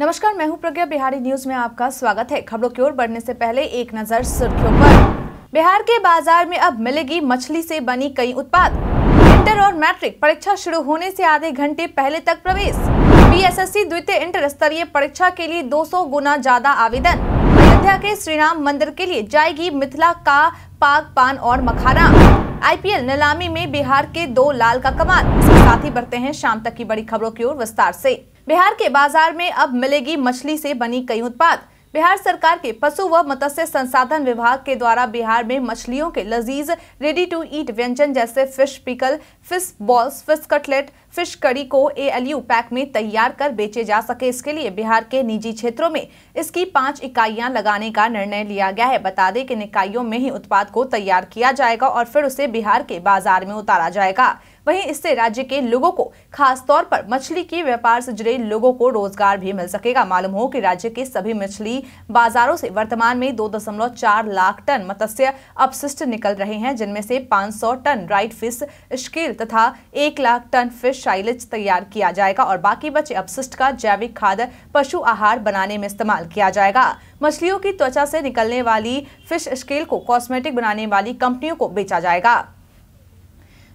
नमस्कार मैं हूं प्रज्ञा बिहारी न्यूज में आपका स्वागत है खबरों की ओर बढ़ने से पहले एक नजर सुर्खियों पर बिहार के बाजार में अब मिलेगी मछली से बनी कई उत्पाद इंटर और मैट्रिक परीक्षा शुरू होने से आधे घंटे पहले तक प्रवेश बीएसएससी द्वितीय इंटर स्तरीय परीक्षा के लिए 200 गुना ज्यादा आवेदन अयोध्या के श्रीराम मंदिर के लिए जाएगी मिथिला का पाक पान और मखाना आईपीएल नीलामी में बिहार के दो लाल का कमाल साथ ही बढ़ते हैं शाम तक की बड़ी खबरों की ओर विस्तार ऐसी बिहार के बाजार में अब मिलेगी मछली से बनी कई उत्पाद बिहार सरकार के पशु व मत्स्य संसाधन विभाग के द्वारा बिहार में मछलियों के लजीज रेडी टू ईट व्यंजन जैसे fish pickle fish balls fish cutlet fish कड़ी को एएलयू पैक में तैयार कर बेचे जा सके इसके लिए बिहार के निजी क्षेत्रों में इसकी पाँच इकाइयां लगाने का निर्णय लिया गया है बता दें कि इन इकाइयों में ही उत्पाद को तैयार किया जाएगा और फिर उसे बिहार के बाजार में उतारा जाएगा वहीं इससे राज्य के लोगों को खासतौर पर मछली के व्यापार से जुड़े लोगों को रोजगार भी मिल सकेगा मालूम हो कि राज्य के सभी मछली बाजारों से वर्तमान में दो दशमलव चार लाख टन मत्स्य अपशिष्ट निकल रहे हैं जिनमें से 500 टन राइट फिश स्केल तथा एक लाख टन फिश साइलेज तैयार किया जाएगा और बाकी बचे अपशिष्ट का जैविक खाद पशु आहार बनाने में इस्तेमाल किया जाएगा मछलियों की त्वचा से निकलने वाली फिश स्केल को कॉस्मेटिक बनाने वाली कंपनियों को बेचा जाएगा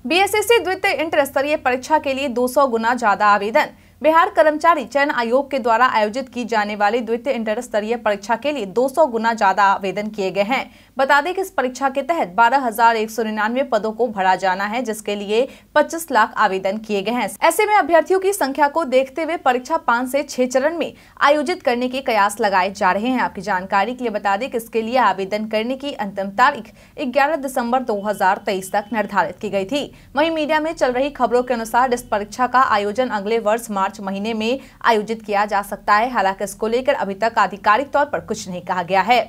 बीएसएससी द्वितीय इंटर स्तरीय परीक्षा के लिए 200 गुना ज्यादा आवेदन बिहार कर्मचारी चयन आयोग के द्वारा आयोजित की जाने वाली द्वितीय इंटर स्तरीय परीक्षा के लिए 200 गुना ज्यादा आवेदन किए गए हैं बता दें कि इस परीक्षा के तहत बारह पदों को भरा जाना है जिसके लिए 25 लाख आवेदन किए गए हैं ऐसे में अभ्यर्थियों की संख्या को देखते हुए परीक्षा पाँच ऐसी छह चरण में आयोजित करने के कयास लगाए जा रहे हैं आपकी जानकारी के लिए बता दें इसके लिए आवेदन करने की अंतिम तारीख ग्यारह दिसम्बर दो तक निर्धारित की गयी थी वही मीडिया में चल रही खबरों के अनुसार इस परीक्षा का आयोजन अगले वर्ष मार्च मार्च महीने में आयोजित किया जा सकता है हालांकि इसको लेकर अभी तक आधिकारिक तौर पर कुछ नहीं कहा गया है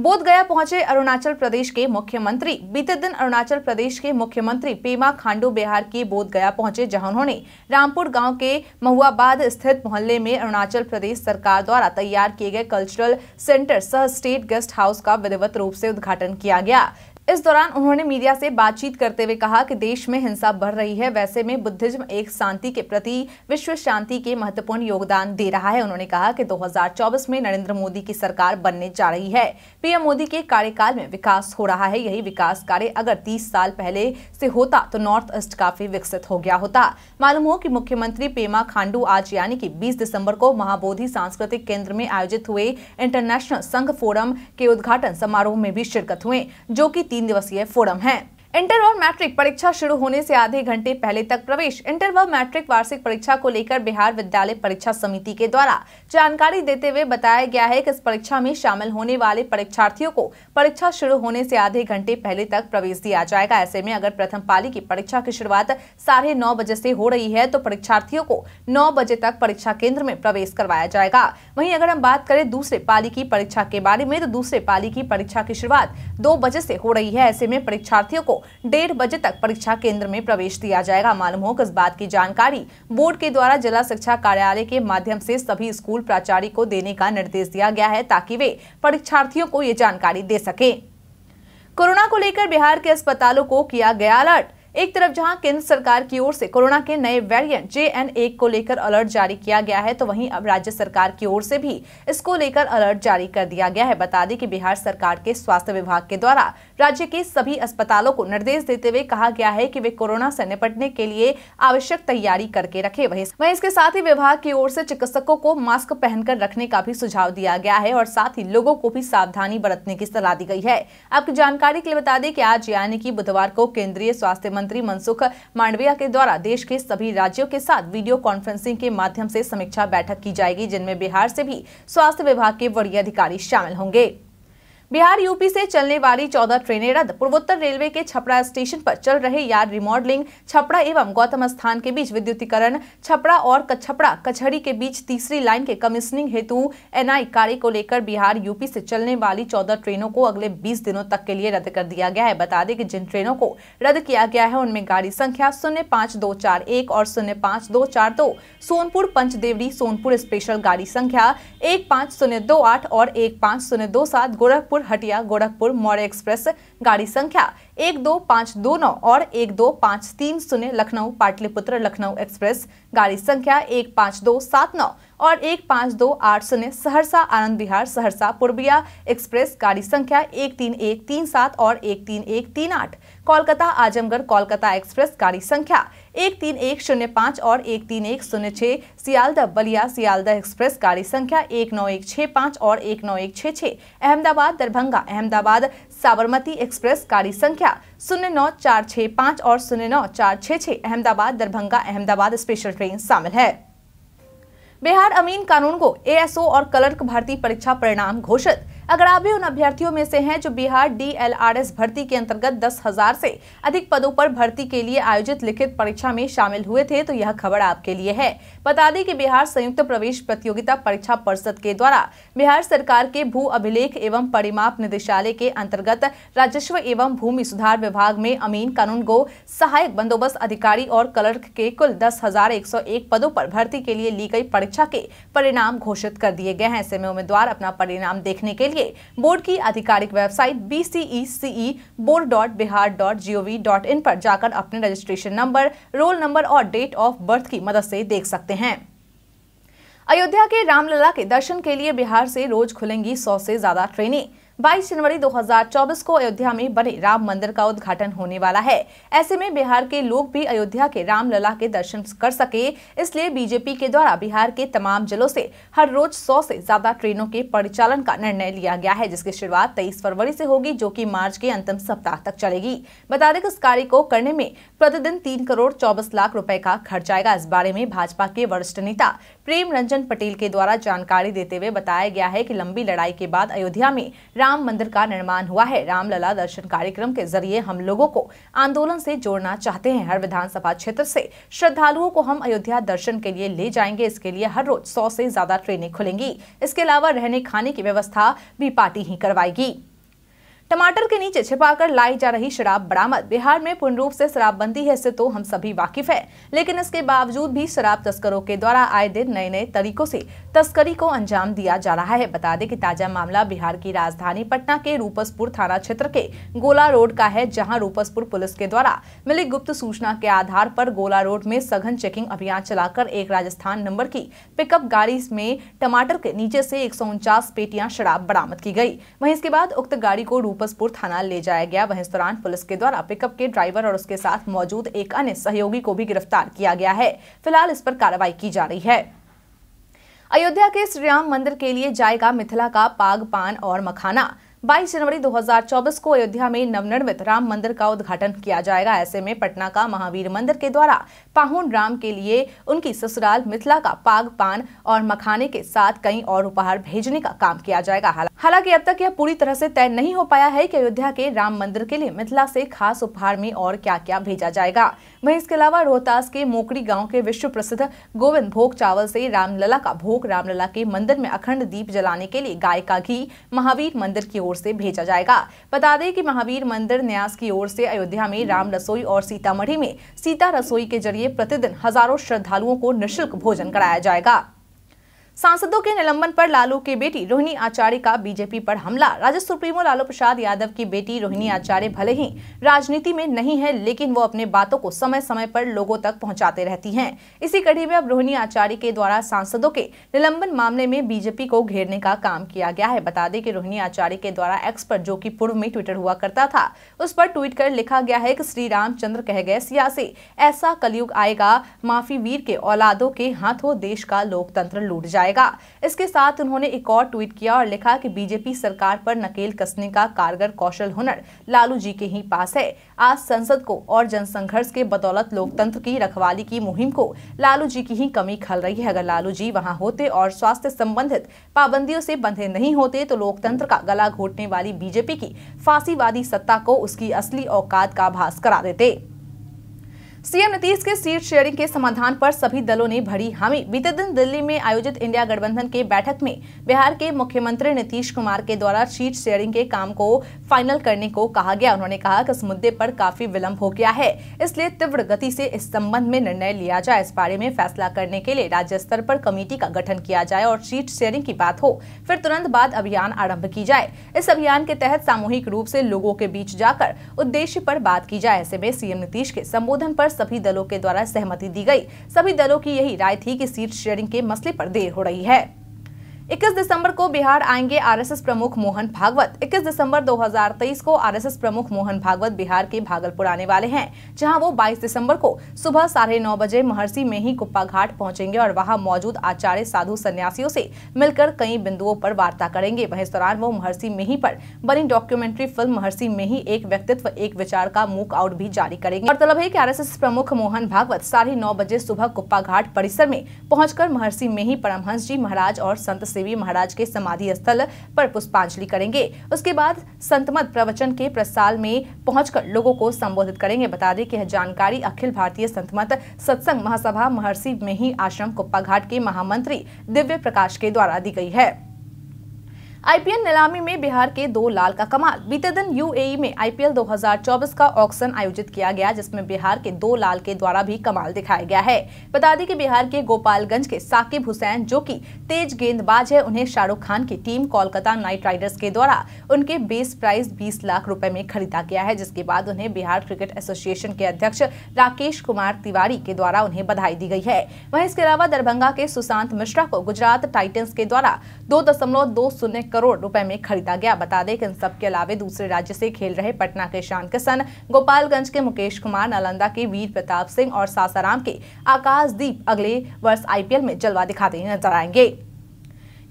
बोधगया पहुंचे अरुणाचल प्रदेश के मुख्यमंत्री बीते दिन अरुणाचल प्रदेश के मुख्यमंत्री पेमा खांडू बिहार के बोधगया पहुंचे जहां उन्होंने रामपुर गांव के महुआबाद स्थित मोहल्ले में अरुणाचल प्रदेश सरकार द्वारा तैयार किए गए कल्चरल सेंटर सह स्टेट गेस्ट हाउस का विधिवत रूप से उद्घाटन किया गया इस दौरान उन्होंने मीडिया से बातचीत करते हुए कहा कि देश में हिंसा बढ़ रही है वैसे में बुद्धिज्म एक शांति के प्रति विश्व शांति के महत्वपूर्ण योगदान दे रहा है उन्होंने कहा कि 2024 में नरेंद्र मोदी की सरकार बनने जा रही है पीएम मोदी के कार्यकाल में विकास हो रहा है यही विकास कार्य अगर तीस साल पहले से होता तो नॉर्थ ईस्ट काफी विकसित हो गया होता मालूम हो की मुख्यमंत्री पेमा खांडू आज यानी की बीस दिसम्बर को महाबोधि सांस्कृतिक केंद्र में आयोजित हुए इंटरनेशनल संघ फोरम के उद्घाटन समारोह में भी शिरकत हुए जो की तीन दिवसीय फोरम है इंटर व मैट्रिक परीक्षा शुरू होने से आधे घंटे पहले तक प्रवेश इंटर व मैट्रिक वार्षिक परीक्षा को लेकर बिहार विद्यालय परीक्षा समिति के द्वारा जानकारी देते हुए बताया गया है कि इस परीक्षा में शामिल होने वाले परीक्षार्थियों को परीक्षा शुरू होने से आधे घंटे पहले तक प्रवेश दिया जाएगा ऐसे में अगर प्रथम पाली की परीक्षा की शुरुआत साढ़े नौ बजे ऐसी हो रही है तो परीक्षार्थियों को नौ बजे तक परीक्षा केंद्र में प्रवेश करवाया जाएगा वही अगर हम बात करें दूसरे पाली की परीक्षा के बारे में तो दूसरे पाली की परीक्षा की शुरुआत दो बजे ऐसी हो रही है ऐसे में परीक्षार्थियों को डेढ़ बजे तक परीक्षा केंद्र में प्रवेश दिया जाएगा मालूम हो कि इस बात की जानकारी बोर्ड के द्वारा जिला शिक्षा कार्यालय के माध्यम से सभी स्कूल प्राचार्य को देने का निर्देश दिया गया है ताकि वे परीक्षार्थियों को ये जानकारी दे सके कोरोना को लेकर बिहार के अस्पतालों को किया गया अलर्ट एक तरफ जहां केंद्र सरकार की ओर से कोरोना के नए वेरिएंट जे एन एक को लेकर अलर्ट जारी किया गया है तो वहीं अब राज्य सरकार की ओर से भी इसको लेकर अलर्ट जारी कर दिया गया है बता दें कि बिहार सरकार के स्वास्थ्य विभाग के द्वारा राज्य के सभी अस्पतालों को निर्देश देते हुए कहा गया है कि वे कोरोना से निपटने के लिए आवश्यक तैयारी करके रखे वही वही इसके साथ ही विभाग की ओर से चिकित्सकों को मास्क पहनकर रखने का भी सुझाव दिया गया है और साथ ही लोगों को भी सावधानी बरतने की सलाह दी गई है आपकी जानकारी के लिए बता दें की आज यानी की बुधवार को केंद्रीय स्वास्थ्य मंत्री मनसुख मांडविया के द्वारा देश के सभी राज्यों के साथ वीडियो कॉन्फ्रेंसिंग के माध्यम से समीक्षा बैठक की जाएगी जिनमें बिहार से भी स्वास्थ्य विभाग के वरीय अधिकारी शामिल होंगे बिहार यूपी से चलने वाली चौदह ट्रेनें रद्द पूर्वोत्तर रेलवे के छपरा स्टेशन पर चल रहे यार्ड रिमॉडलिंग छपरा एवं गौतम स्थान के बीच विद्युतीकरण छपरा और छपरा कचहरी के बीच तीसरी लाइन के कमिश्निंग हेतु एनआई कार्य को लेकर बिहार यूपी से चलने वाली चौदह ट्रेनों को अगले बीस दिनों तक के लिए रद्द कर दिया गया है बता दें कि जिन ट्रेनों को रद्द किया गया है उनमें गाड़ी संख्या शून्य पाँच दो चार एक और शून्य पाँच दो चार दो सोनपुर पंचदेवरी सोनपुर स्पेशल गाड़ी संख्या एक पाँच शून्य दो आठ और एक पाँच शून्य दो सात गोरखपुर गोरखपुर हटिया गोरखपुर मौर्य एक्सप्रेस गाड़ी संख्या एक दो पाँच दो नौ और एक दो पाँच तीन शून्य लखनऊ पाटलिपुत्र लखनऊ एक्सप्रेस गाड़ी संख्या एक पाँच दो सात नौ और एक पाँच दो आठ शून्य सहरसा आनंद विहार सहरसा पूर्बिया एक्सप्रेस गाड़ी संख्या एक तीन एक तीन सात और एक तीन एक तीन आठ कोलकाता आजमगढ़ कोलकाता एक्सप्रेस गाड़ी संख्या एक तीन एक शून्य पाँच और एक तीन एक शून्य छः सियालदह बलिया सियालदह एक्सप्रेस गाड़ी संख्या एक नौ एक छः पाँच और एक नौ एक छः छः अहमदाबाद दरभंगा अहमदाबाद साबरमती एक्सप्रेस गाड़ी संख्या शून्य नौ चार छः पाँच और शून्य नौ चार छः छः अहमदाबाद दरभंगा अहमदाबाद स्पेशल ट्रेन शामिल है बिहार अमीन कानून को एएसओ और कलर्क भर्ती परीक्षा परिणाम घोषित अगर आप भी उन अभ्यर्थियों में से हैं जो बिहार डीएलआरएस भर्ती के अंतर्गत दस हजार से अधिक पदों पर भर्ती के लिए आयोजित लिखित परीक्षा में शामिल हुए थे तो यह खबर आपके लिए है बता दें कि बिहार संयुक्त प्रवेश प्रतियोगिता परीक्षा परिषद के द्वारा बिहार सरकार के भू अभिलेख एवं परिमाप निदेशालय के अंतर्गत राजस्व एवं भूमि सुधार विभाग में अमीन कानून गो सहायक बंदोबस्त अधिकारी और कलर्क के कुल दस पदों पर भर्ती के लिए ली गई परीक्षा के परिणाम घोषित कर दिए गए हैं ऐसे में उम्मीदवार अपना परिणाम देखने के लिए लिए बोर्ड की आधिकारिक website B C board dot Bihar dot dot in पर जाकर अपने रजिस्ट्रेशन नंबर रोल नंबर और डेट ऑफ बर्थ की मदद से देख सकते हैं अयोध्या के रामलला के दर्शन के लिए बिहार से रोज खुलेंगी सौ से ज्यादा ट्रेनें 22 जनवरी 2024 को अयोध्या में बने राम मंदिर का उद्घाटन होने वाला है ऐसे में बिहार के लोग भी अयोध्या के रामलला के दर्शन कर सके इसलिए बीजेपी के द्वारा बिहार के तमाम जिलों से हर रोज सौ से ज्यादा ट्रेनों के परिचालन का निर्णय लिया गया है जिसकी शुरुआत तेईस फरवरी से होगी जो की मार्च के अंतिम सप्ताह तक चलेगी बता दें इस कार्य को करने में प्रतिदिन तीन करोड़ चौबीस लाख रूपए का खर्च आएगा इस बारे में भाजपा के वरिष्ठ नेता प्रेम रंजन पटेल के द्वारा जानकारी देते हुए बताया गया है कि लंबी लड़ाई के बाद अयोध्या में राम मंदिर का निर्माण हुआ है रामलला दर्शन कार्यक्रम के जरिए हम लोगों को आंदोलन से जोड़ना चाहते हैं हर विधानसभा क्षेत्र से श्रद्धालुओं को हम अयोध्या दर्शन के लिए ले जाएंगे इसके लिए हर रोज सौ से ज्यादा ट्रेनें खुलेंगी इसके अलावा रहने खाने की व्यवस्था भी पार्टी ही करवाएगी टमाटर के नीचे छिपाकर लाई जा रही शराब बरामद बिहार में पूर्ण रूप से शराबबंदी है इससे तो हम सभी वाकिफ है लेकिन इसके बावजूद भी शराब तस्करों के द्वारा आए दिन नए नए तरीकों से तस्करी को अंजाम दिया जा रहा है बता दें कि ताजा मामला बिहार की राजधानी पटना के रूपसपुर थाना क्षेत्र के गोला रोड का है जहाँ रूपसपुर पुलिस के द्वारा मिली गुप्त सूचना के आधार पर गोला रोड में सघन चेकिंग अभियान चलाकर एक राजस्थान नंबर की पिकअप गाड़ी में टमाटर के नीचे से एक सौ शराब बरामद की गयी वही इसके बाद उक्त गाड़ी को रूपसपुर थाना ले जाया गया वहीं इस दौरान पुलिस के द्वारा पिकअप के ड्राइवर और उसके साथ मौजूद एक अन्य सहयोगी को भी गिरफ्तार किया गया है फिलहाल इस पर कार्रवाई की जा रही है अयोध्या के श्रीराम मंदिर के लिए जाएगा मिथिला का पाग पान और मखाना 22 जनवरी 2024 को अयोध्या में नवनिर्मित राम मंदिर का उद्घाटन किया जाएगा ऐसे में पटना का महावीर मंदिर के द्वारा पाहुन राम के लिए उनकी ससुराल मिथिला का पाग पान और मखाने के साथ कई और उपहार भेजने का काम किया जाएगा हालांकि अब तक यह पूरी तरह से तय नहीं हो पाया है कि अयोध्या के राम मंदिर के लिए मिथिला से खास उपहार में और क्या क्या भेजा जाएगा वहीं इसके अलावा रोहतास के मोकड़ी गांव के विश्व प्रसिद्ध गोविंद भोग चावल से रामलला का भोग रामलला के मंदिर में अखंड दीप जलाने के लिए गाय का घी महावीर मंदिर की ओर से भेजा जाएगा बता दें कि महावीर मंदिर न्यास की ओर से अयोध्या में राम रसोई और सीतामढ़ी में सीता रसोई के जरिए प्रतिदिन हजारों श्रद्धालुओं को निःशुल्क भोजन कराया जाएगा सांसदों के निलंबन पर लालू की बेटी रोहिणी आचार्य का बीजेपी पर हमला राजद सुप्रीमो लालू प्रसाद यादव की बेटी रोहिणी आचार्य भले ही राजनीति में नहीं है लेकिन वो अपने बातों को समय समय पर लोगों तक पहुंचाते रहती हैं इसी कड़ी में अब रोहिणी आचार्य के द्वारा सांसदों के निलंबन मामले में बीजेपी को घेरने का काम किया गया है बता दें कि रोहिणी आचार्य के द्वारा एक्स पर जो की पूर्व में ट्विटर हुआ करता था उस पर ट्वीट कर लिखा गया है की श्री रामचंद्र कह गए सियासी ऐसा कलयुग आएगा माफी वीर के औलादों के हाथों देश का लोकतंत्र लूट जाए जाएगा इसके साथ उन्होंने एक और ट्वीट किया और लिखा कि बीजेपी सरकार पर नकेल कसने का कारगर कौशल हुनर लालू जी के ही पास है आज संसद को और जनसंघर्ष के बदौलत लोकतंत्र की रखवाली की मुहिम को लालू जी की ही कमी खल रही है अगर लालू जी वहाँ होते और स्वास्थ्य संबंधित पाबंदियों से बंधे नहीं होते तो लोकतंत्र का गला घोटने वाली बीजेपी की फांसीवादी सत्ता को उसकी असली औकात का भास करा देते सीएम नीतीश के सीट शेयरिंग के समाधान पर सभी दलों ने भरी हामी बीते दिन दिल्ली में आयोजित इंडिया गठबंधन के बैठक में बिहार के मुख्यमंत्री नीतीश कुमार के द्वारा सीट शेयरिंग के काम को फाइनल करने को कहा गया उन्होंने कहा कि इस मुद्दे पर काफी विलंब हो गया है इसलिए तीव्र गति से इस संबंध में निर्णय लिया जाए इस बारे में फैसला करने के लिए राज्य स्तर पर कमेटी का गठन किया जाए और सीट शेयरिंग की बात हो फिर तुरंत बाद अभियान आरम्भ की जाए इस अभियान के तहत सामूहिक रूप ऐसी लोगों के बीच जाकर उद्देश्य आरोप बात की जाए ऐसे में सीएम नीतीश के संबोधन आरोप पर सभी दलों के द्वारा सहमति दी गई सभी दलों की यही राय थी कि सीट शेयरिंग के मसले पर देर हो रही है 21 दिसंबर को बिहार आएंगे आरएसएस प्रमुख मोहन भागवत 21 दिसंबर 2023 को आरएसएस प्रमुख मोहन भागवत बिहार के भागलपुर आने वाले हैं जहां वो 22 दिसंबर को सुबह साढ़े नौ बजे महर्षि में ही कुप्पा घाट पहुंचेंगे और वहां मौजूद आचार्य साधु सन्यासियों से मिलकर कई बिंदुओं पर वार्ता करेंगे वह इस दौरान वो महर्षि मेही पर बनी डॉक्यूमेंट्री फिल्म महर्षि मेही एक व्यक्तित्व एक विचार का मूक आउट भी जारी करेंगे गौरतलब है की आर प्रमुख मोहन भागवत साढ़े बजे सुबह कुप्पा घाट परिसर में पहुंचकर महर्षि मेही परमहंस जी महाराज और संत सेवी महाराज के समाधि स्थल पर पुष्पांजलि करेंगे उसके बाद संतमत प्रवचन के प्रसाल में पहुंचकर लोगों को संबोधित करेंगे बता दें कि यह जानकारी अखिल भारतीय संतमत सत्संग महासभा महर्षि में ही आश्रम कुप्पाघाट के महामंत्री दिव्य प्रकाश के द्वारा दी गई है आईपीएल नीलामी में बिहार के दो लाल का कमाल बीते दिन यूएई में आईपीएल 2024 का ऑक्शन आयोजित किया गया जिसमें बिहार के दो लाल के द्वारा भी कमाल दिखाया गया है बता दें कि बिहार के गोपालगंज के साकिब हुसैन जो कि तेज गेंदबाज है उन्हें शाहरुख खान की टीम कोलकाता नाइट राइडर्स के द्वारा उनके बेस प्राइस बीस लाख रूपए में खरीदा गया है जिसके बाद उन्हें बिहार क्रिकेट एसोसिएशन के अध्यक्ष राकेश कुमार तिवारी के द्वारा उन्हें बधाई दी गई है वही इसके अलावा दरभंगा के सुशांत मिश्रा को गुजरात टाइटन्स के द्वारा दो दशमलव दो शून्य करोड़ रुपए में खरीदा गया बता दें कि इन सबके अलावे दूसरे राज्य से खेल रहे पटना के ईशान किशन गोपालगंज के मुकेश कुमार नालंदा के वीर प्रताप सिंह और सासाराम के आकाशदीप अगले वर्ष आईपीएल में जलवा दिखाते नजर आएंगे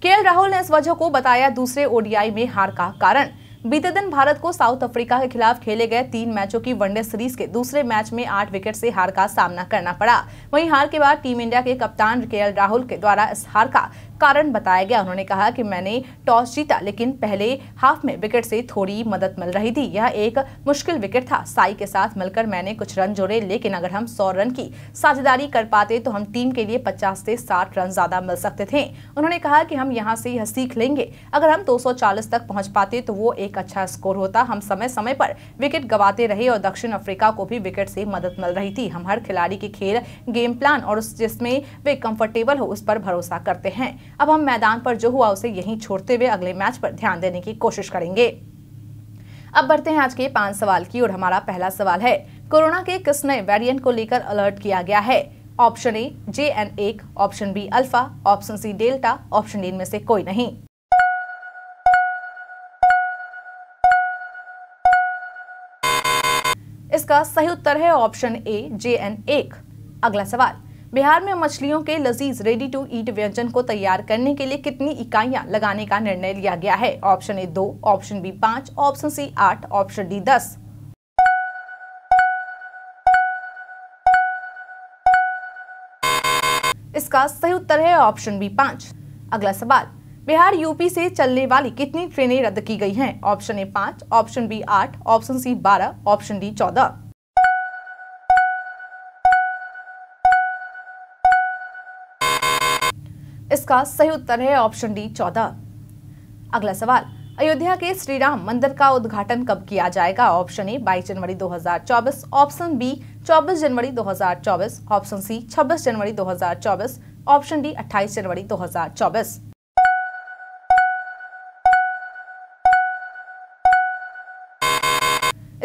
के राहुल ने इस वजह को बताया दूसरे ओडीआई में हार का कारण बीते दिन भारत को साउथ अफ्रीका के खिलाफ खेले गए तीन मैचों की वनडे सीरीज के दूसरे मैच में आठ विकेट से हार का सामना करना पड़ा वहीं हार के बाद टीम इंडिया के कप्तान के राहुल के द्वारा इस हार का कारण बताया गया उन्होंने कहा कि मैंने टॉस जीता लेकिन पहले हाफ में विकेट से थोड़ी मदद मिल रही थी यह एक मुश्किल विकेट था साई के साथ मिलकर मैंने कुछ रन जोड़े लेकिन अगर हम सौ रन की साझेदारी कर पाते तो हम टीम के लिए पचास से साठ रन ज्यादा मिल सकते थे उन्होंने कहा कि हम यहाँ से यह सीख लेंगे अगर हम दो तक पहुँच पाते तो वो एक अच्छा स्कोर होता हम समय समय पर विकेट गंवाते रहे और दक्षिण अफ्रीका को भी विकेट से मदद मिल रही थी हम हर खिलाड़ी के खेल गेम प्लान और जिसमें वे कंफर्टेबल हो उस पर भरोसा करते हैं अब हम मैदान पर जो हुआ उसे यहीं छोड़ते हुए अगले मैच पर ध्यान देने की कोशिश करेंगे अब बढ़ते हैं आज के पांच सवाल की और हमारा पहला सवाल है कोरोना के किस नए वेरियंट को लेकर अलर्ट किया गया है ऑप्शन ए जे एन एक option B alpha option C delta option D इनमें से कोई नहीं इसका सही उत्तर है ऑप्शन ए जे एन एक अगला सवाल बिहार में मछलियों के लजीज रेडी टू ईट व्यंजन को तैयार करने के लिए कितनी इकाइयां लगाने का निर्णय लिया गया है ऑप्शन ए दो ऑप्शन बी पाँच ऑप्शन सी आठ ऑप्शन डी दस इसका सही उत्तर है ऑप्शन बी पाँच अगला सवाल बिहार यूपी से चलने वाली कितनी ट्रेनें रद्द की गई हैं ऑप्शन ए पाँच ऑप्शन बी आठ ऑप्शन सी बारह ऑप्शन डी चौदह इसका सही उत्तर है ऑप्शन डी चौदह अगला सवाल अयोध्या के श्री राम मंदिर का उद्घाटन कब किया जाएगा ऑप्शन ए 22 जनवरी 2024 ऑप्शन बी 24 जनवरी 2024 ऑप्शन सी 26 जनवरी 2024 ऑप्शन डी 28 जनवरी 2024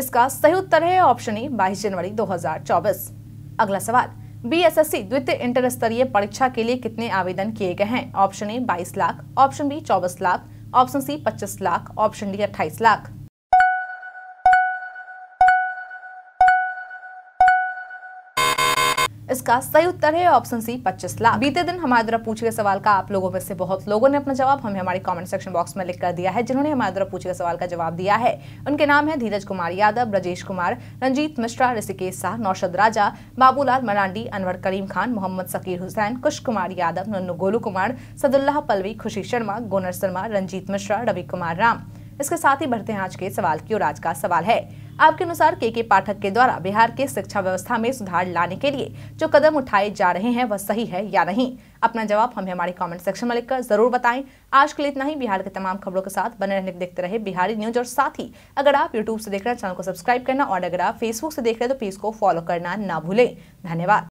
इसका सही उत्तर है ऑप्शन ए 22 जनवरी 2024 अगला सवाल बीएसएससी द्वितीय इंटर स्तरीय परीक्षा के लिए कितने आवेदन किए गए हैं option A 22 lakh option B 24 lakh option C 25 lakh option D 28 lakh इसका सही उत्तर है ऑप्शन सी पच्चीस लाख बीते दिन हमारे द्वारा पूछे गए सवाल का आप लोगों में से बहुत लोगों ने अपना जवाब हमें हमारे कॉमेंट सेक्शन बॉक्स में लिख कर दिया है जिन्होंने हमारे द्वारा पूछे गए सवाल का जवाब दिया है उनके नाम है धीरज कुमार यादव ब्रजेश कुमार रंजीत मिश्रा ऋषिकेश शाह नौशद राजा बाबूलाल मरांडी अनवर करीम खान मोहम्मद सकीर हुसैन कुश कुमार यादव नन्नू गोलू कुमार सदुल्लाह पलवी खुशी शर्मा गोनर शर्मा रंजीत मिश्रा रवि कुमार राम इसके साथ ही बढ़ते हैं आज के सवाल की और आज का सवाल है आपके अनुसार के के पाठक के द्वारा बिहार के शिक्षा व्यवस्था में सुधार लाने के लिए जो कदम उठाए जा रहे हैं वह सही है या नहीं अपना जवाब हमें हमारे कमेंट सेक्शन में लिखकर जरूर बताएं आज के लिए इतना ही बिहार के तमाम खबरों के साथ बने रहने देखते रहे बिहारी न्यूज और साथ ही अगर आप यूट्यूब से देख रहे हैं चैनल को सब्सक्राइब करना और अगर आप फेसबुक से देख रहे हैं तो पेज को फॉलो करना ना भूलें धन्यवाद